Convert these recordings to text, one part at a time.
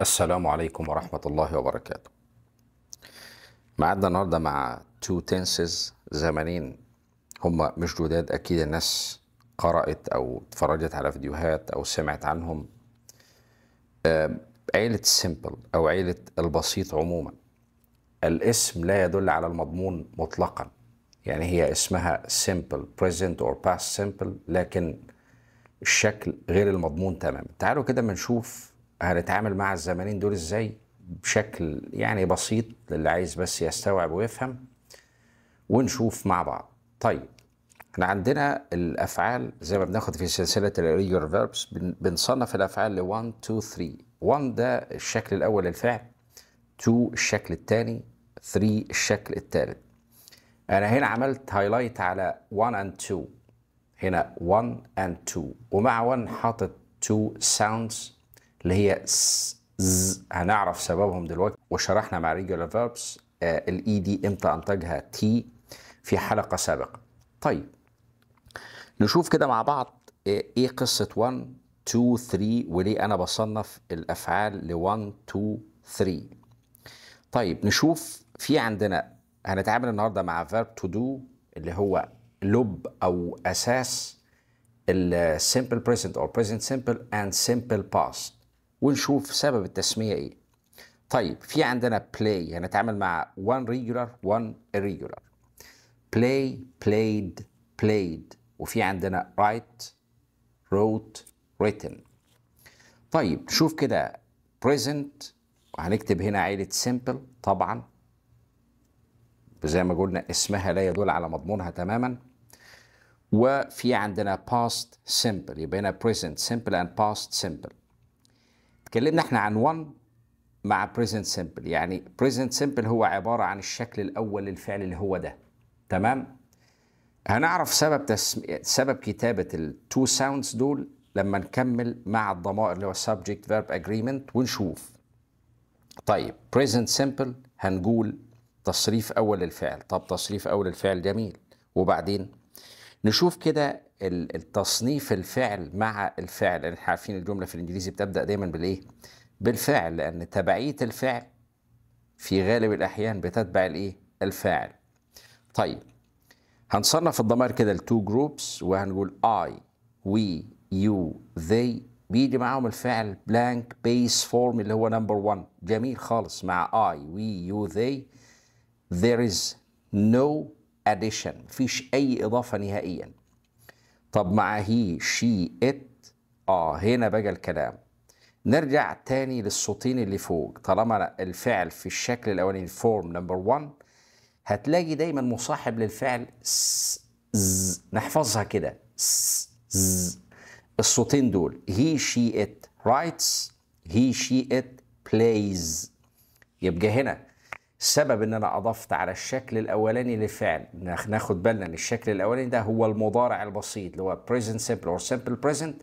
السلام عليكم ورحمة الله وبركاته معدنا النهاردة مع تو تنسز زمنين هم مش جداد أكيد الناس قرأت أو اتفرجت على فيديوهات أو سمعت عنهم آه، عيلة سيمبل أو عيلة البسيط عموما الاسم لا يدل على المضمون مطلقا يعني هي اسمها simple present or past simple لكن الشكل غير المضمون تماما تعالوا كده ما نشوف هنتعامل مع الزمانين دول ازاي بشكل يعني بسيط للي عايز بس يستوعب ويفهم ونشوف مع بعض طيب احنا عندنا الافعال زي ما بناخد في سلسله الريجر فيربس بنصنف الافعال ل 1 2 3 1 ده الشكل الاول للفعل 2 الشكل الثاني 3 الشكل الثالث انا هنا عملت هايلايت على 1 and 2 هنا 1 and 2 ومع 1 حاطط 2 sounds اللي هي ز هنعرف سببهم دلوقتي وشرحنا مع regular verbs آه، الاي دي e امتى انتجها تي في حلقه سابقه طيب نشوف كده مع بعض آه، ايه قصه 1 2 3 وليه انا بصنف الافعال ل 1 2 3 طيب نشوف في عندنا هنتعامل النهارده مع verb to do اللي هو لب او اساس السيمبل بريزنت او بريزنت سيمبل اند سيمبل باست ونشوف سبب التسميه ايه طيب في عندنا بلاي يعني هنتعامل مع one ريجولار one irregular بلاي بلايد بلايد وفي عندنا رايت روت ريتن طيب شوف كده بريزنت وهنكتب هنا عائله simple طبعا زي ما قلنا اسمها لا يدل على مضمونها تماما وفي عندنا past simple يبقى هنا present simple and past simple اتكلمنا احنا عن one مع present simple يعني present simple هو عبارة عن الشكل الأول للفعل اللي هو ده تمام هنعرف سبب تسم... سبب كتابة التو ساوندز دول لما نكمل مع الضمائر اللي هو subject verb agreement ونشوف طيب present simple هنقول تصريف أول الفعل طب تصريف أول الفعل جميل وبعدين نشوف كده التصنيف الفعل مع الفعل يعني احنا عارفين الجملة في الإنجليزي بتبدأ دايما بالإيه؟ بالفعل لأن تبعية الفعل في غالب الأحيان بتتبع الإيه؟ الفاعل طيب هنصنف الضمائر كده لتو جروبس وهنقول I we you they بيجي معاهم الفعل بلانك بيس فورم اللي هو نمبر 1 جميل خالص مع I we you they there is no addition مفيش أي إضافة نهائيا طب مع هي شي ات آه هنا بقى الكلام نرجع تاني للصوتين اللي فوق طالما الفعل في الشكل الأولاني الفورم نمبر 1 هتلاقي دايما مصاحب للفعل ز نحفظها كده ز الصوتين دول هي شي ات رايتس هي شي ات بلايز يبقى هنا سبب ان انا اضفت على الشكل الاولاني للفعل ناخد بالنا ان الشكل الاولاني ده هو المضارع البسيط اللي هو present simple or simple present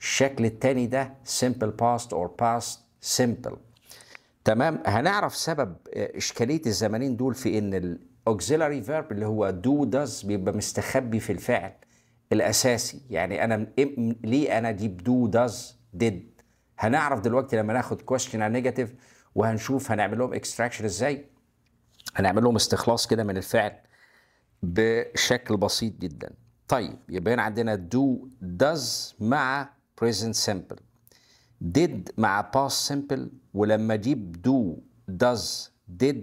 الشكل الثاني ده simple past or past simple تمام هنعرف سبب آه، اشكاليه الزمانين دول في ان الاوكسيلاري فيرب اللي هو دو داز بيبقى مستخبي في الفعل الاساسي يعني انا ليه انا دي دو داز ديد هنعرف دلوقتي لما ناخد كويشن على نيجاتيف وهنشوف هنعمل لهم اكستراكشن ازاي هنعمل لهم استخلاص كده من الفعل بشكل بسيط جدا طيب يبقى هنا عندنا do does مع present simple did مع past simple ولما اجيب do does did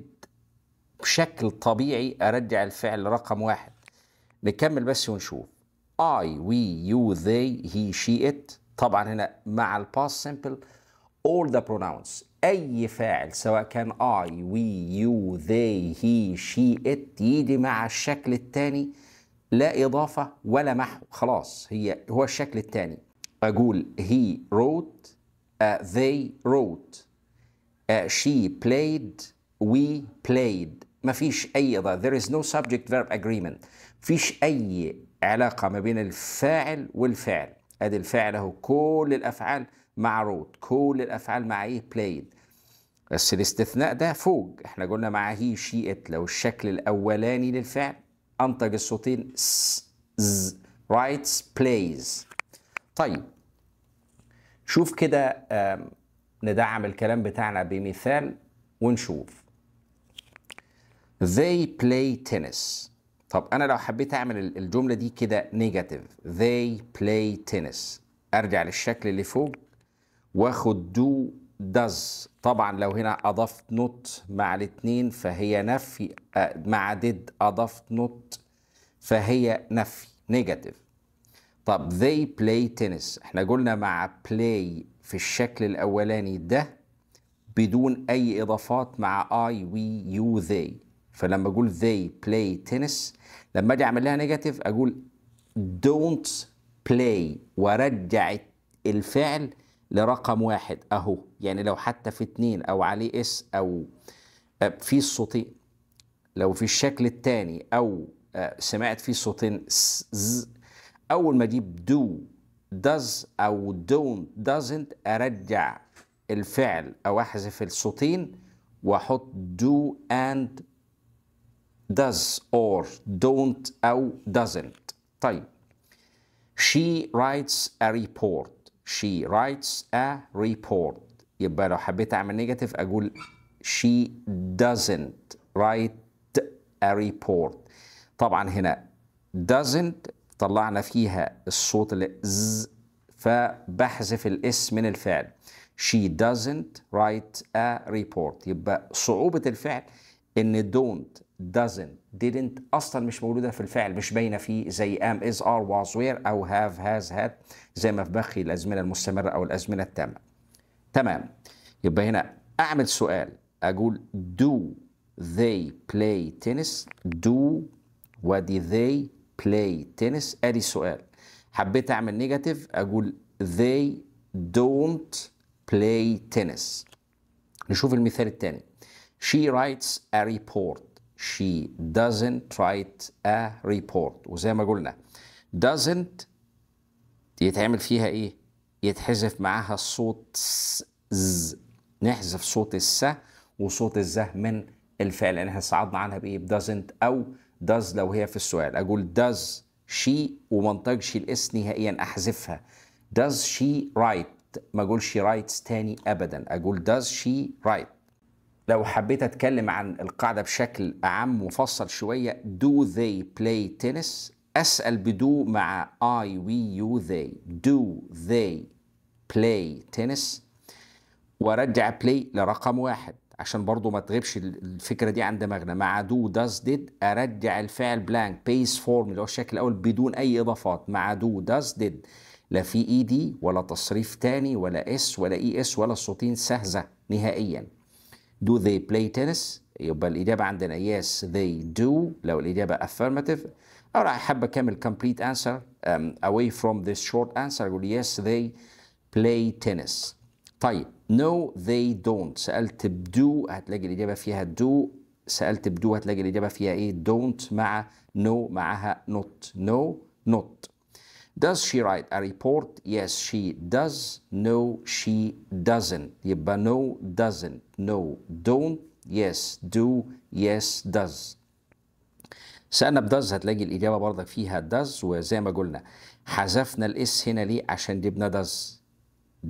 بشكل طبيعي ارجع الفعل رقم واحد نكمل بس ونشوف I we you they he she it طبعا هنا مع الباست simple all the pronouns اي فاعل سواء كان اي وي يو ذي هي شي ات يجي مع الشكل الثاني لا اضافه ولا محو خلاص هي هو الشكل الثاني اقول هي روت ذي روت شي بلايد وي بلايد مفيش اي اضافه there is no subject verb agreement مفيش اي علاقه ما بين الفاعل والفعل ادي الفعل اهو كل الافعال مع روت كل الافعال مع ايه بلايد بس الاستثناء ده فوج احنا قلنا هي شيئت لو الشكل الاولاني للفعل انتج الصوتين س ز رايتس بلايز طيب شوف كده ندعم الكلام بتاعنا بمثال ونشوف they play tennis طب انا لو حبيت اعمل الجمله دي كده نيجاتيف they play tennis ارجع للشكل اللي فوق واخد do does طبعا لو هنا أضفت not مع الاثنين فهي نفي آه، مع did أضفت not فهي نفي نيجاتيف طب they play tennis احنا قلنا مع play في الشكل الأولاني ده بدون أي إضافات مع I we you they فلما أقول they play tennis لما أجي أعمل لها نيجاتيف أقول don't play وأرجع الفعل لرقم واحد اهو يعني لو حتى في اتنين او عليه اس او آه، في الصوتين لو في الشكل التاني او آه، سمعت في صوتين ز اول ما اجيب دو داز او دونت دازنت ارجع الفعل او احذف الصوتين واحط دو اند does or don't او doesn't طيب she writes a report she writes a report يبقى لو حبيت اعمل نيجاتيف اقول she doesn't write a report طبعا هنا doesn't طلعنا فيها الصوت اللي ز فبحذف الاس من الفعل she doesn't write a report يبقى صعوبة الفعل ان don't doesn't didn't اصلا مش موجوده في الفعل مش باينه فيه زي am is are was where او have has had زي ما في بخي الازمنه المستمره او الازمنه التامه تمام يبقى هنا اعمل سؤال اقول do they play tennis do ودي they play tennis ادي السؤال حبيت اعمل نيجاتيف اقول they don't play tennis نشوف المثال الثاني she writes a report she doesn't write a report وزي ما قلنا doesn't يتعمل فيها ايه يتحذف معاها الصوت ز نحذف صوت الس وصوت الز من الفعل لان يعني احنا صعدنا عنها بايه doesn't او does لو هي في السؤال اقول does she وما انطقش الاس نهائيا احذفها does she write ما اقولش writes تاني ابدا اقول does she write لو حبيت اتكلم عن القاعده بشكل اعم مفصل شويه do they play tennis اسال بدو مع I we you they do they play tennis وارجع بلاي لرقم واحد عشان برضو ما تغيبش الفكره دي عند دماغنا مع دو داز ديد ارجع الفعل بلانك بيس فورم اللي هو الشكل الاول بدون اي اضافات مع دو داز ديد لا في اي e دي ولا تصريف تاني ولا اس ولا اي e اس ولا صوتين سهزه نهائيا Do they play tennis؟ يبقى الإجابة عندنا yes they do لو الإجابة affirmative أو راح أحب أكمل complete answer um, away from this short answer أقول yes they play tennis طيب no they don't سألت بدو هتلاقي الإجابة فيها do سألت بدو هتلاقي الإجابة فيها إيه don't مع no معها not no not Does she write a report? Yes, she does. No, she doesn't. يبقى no doesn't. No don't. Yes do. Yes does. سألنا بدز هتلاقي الإجابة برضك فيها does وزي ما قلنا حذفنا الاس هنا ليه؟ عشان جبنا does.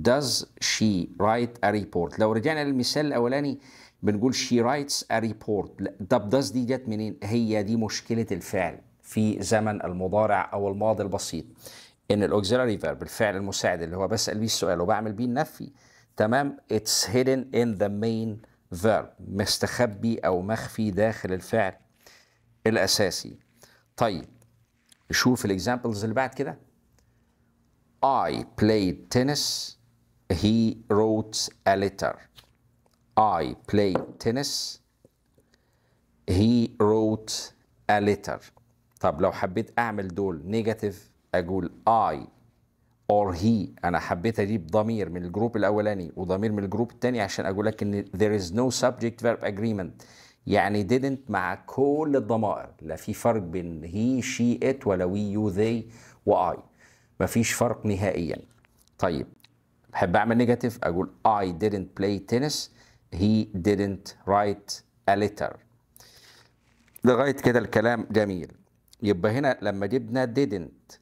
Does she write a report؟ لو رجعنا للمثال الأولاني بنقول she writes a report. طب does دي جت منين؟ هي دي مشكلة الفعل. في زمن المضارع او الماضي البسيط ان الاوكسيلاري فيرب الفعل المساعد اللي هو بسال بيه السؤال وبعمل بيه النفي تمام اتس هيدن ان ذا مين فيرب مستخبي او مخفي داخل الفعل الاساسي طيب نشوف الاكزامبلز اللي بعد كده I played tennis he wrote a letter I played tennis he wrote a letter طب لو حبيت اعمل دول نيجاتيف اقول اي اور هي انا حبيت اجيب ضمير من الجروب الاولاني وضمير من الجروب الثاني عشان اقول لك ان there is no subject verb agreement يعني didn't مع كل الضمائر لا في فرق بين هي شي ات ولا وي يو ذي واي مفيش فرق نهائيا طيب بحب اعمل نيجاتيف اقول اي didn't play tennis he didn't write a letter لغايه كده الكلام جميل يبقى هنا لما جبنا didn't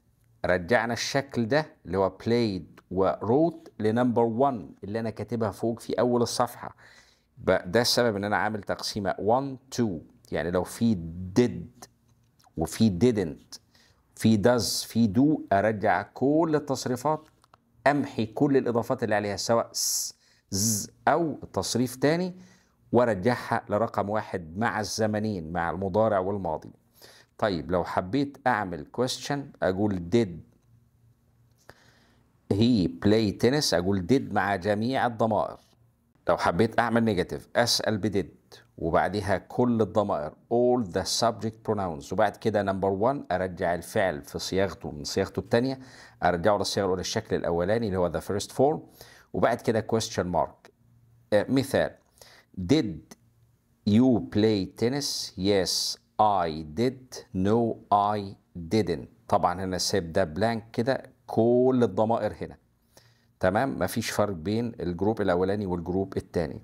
رجعنا الشكل ده اللي هو played وروت لنمبر 1 اللي انا كاتبها فوق في اول الصفحه ده السبب ان انا عامل تقسيمه 1 2 يعني لو في did وفي didn't في does في do ارجع كل التصريفات امحي كل الاضافات اللي عليها سواء ز او تصريف تاني وارجعها لرقم واحد مع الزمنين مع المضارع والماضي طيب لو حبيت اعمل question اقول did هي play tennis اقول did مع جميع الضمائر لو حبيت اعمل negative اسال بديد وبعدها كل الضمائر all the subject pronouns وبعد كده نمبر 1 ارجع الفعل في صياغته من صياغته الثانيه ارجعه للصياغه الاولى الشكل الاولاني اللي هو the first form وبعد كده question mark آه، مثال did you play tennis yes I did no I didn't طبعا هنا سيب ده بلانك كده كل الضمائر هنا تمام مفيش فرق بين الجروب الاولاني والجروب الثاني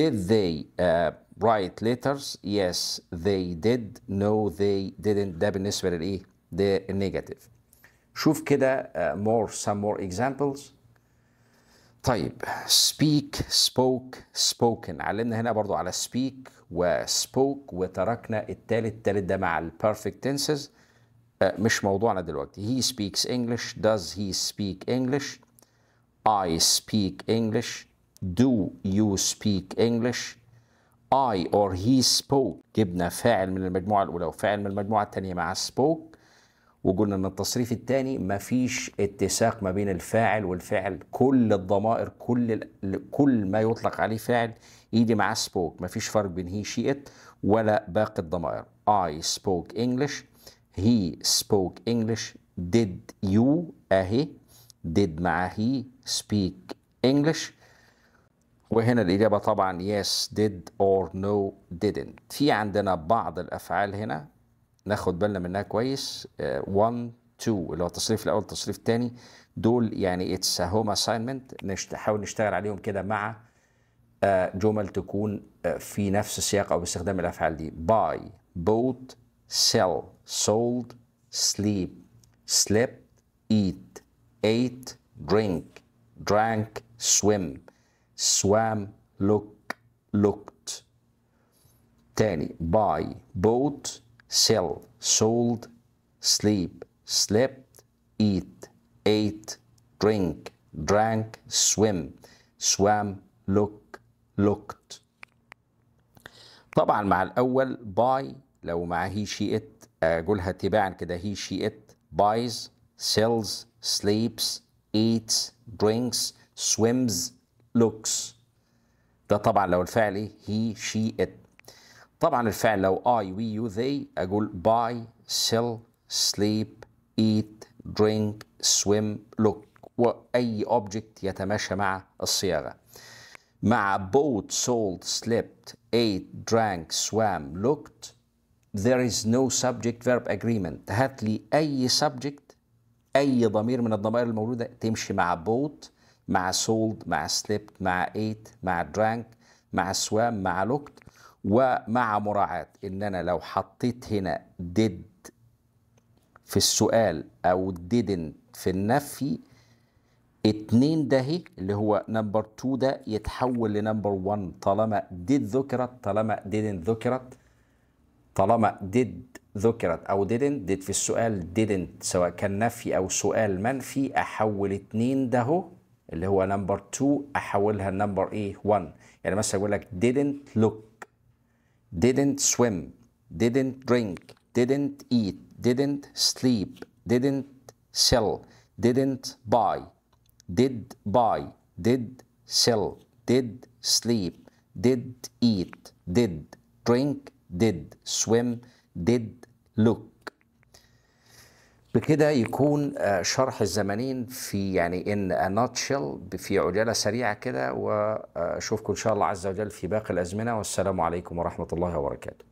did they uh, write letters yes they did no they didn't ده بالنسبه للايه ده النيجاتيف شوف كده uh, more some more examples طيب speak spoke spoken علمنا هنا برضو على speak و spoke وتركنا التالت التالت ده مع البرفكت tenses آه، مش موضوعنا دلوقتي he speaks English does he speak English I speak English do you speak English I or he spoke جبنا فاعل من المجموعة الأولى وفاعل من المجموعة الثانية مع spoke وقلنا ان التصريف الثاني مفيش اتساق ما بين الفاعل والفعل كل الضمائر كل كل ما يطلق عليه فاعل يجي معاه سبوك مفيش فرق بين هي شي ات ولا باقي الضمائر I spoke English he spoke English did you اهي did مع هي speak English وهنا الإجابة طبعا yes did or no didn't في عندنا بعض الأفعال هنا ناخد بالنا منها كويس 1 آه، 2 اللي هو التصريف الاول التصريف الثاني دول يعني اتس هوم اساينمنت نحاول نشتغل عليهم كده مع آه، جمل تكون آه، في نفس السياق او باستخدام الافعال دي باي بوت سيل سولد سليب سليب ايت ايت درينك درانك سويم سوام لوك لوكت تاني باي بوت sell sold sleep slept eat ate drink drank swim swam look looked طبعا مع الاول buy لو معاه هي شي ات اقولها تباعا كده هي شي ات buys, sells sleeps eats drinks swims looks ده طبعا لو الفعل هي شي ات طبعا الفعل لو I we you they أقول buy sell sleep eat drink swim look وأي object يتماشى مع الصياغة مع boat, sold slept ate drank swam looked there is no subject verb agreement هات لي أي subject أي ضمير من الضمائر الموجودة تمشي مع boat مع sold مع slept مع ate مع drank مع swam مع looked ومع مراعاة ان انا لو حطيت هنا ديد في السؤال او ديدنت في النفي اتنين ده اللي هو نمبر 2 ده يتحول لنمبر 1 طالما ديد ذكرت طالما ديدنت ذكرت طالما ديد ذكرت او ديدنت ديد في السؤال ديدنت سواء كان نفي او سؤال منفي احول اتنين ده اللي هو نمبر 2 احولها لنمبر ايه 1 يعني مثلا يقول لك didn't look didn't swim, didn't drink, didn't eat, didn't sleep, didn't sell, didn't buy, did buy, did sell, did sleep, did eat, did drink, did swim, did look, بكده يكون آه، شرح الزمانين في يعني ان ناتشل في عجاله سريعه كده واشوفكم آه، ان شاء الله عز وجل في باقي الازمنه والسلام عليكم ورحمه الله وبركاته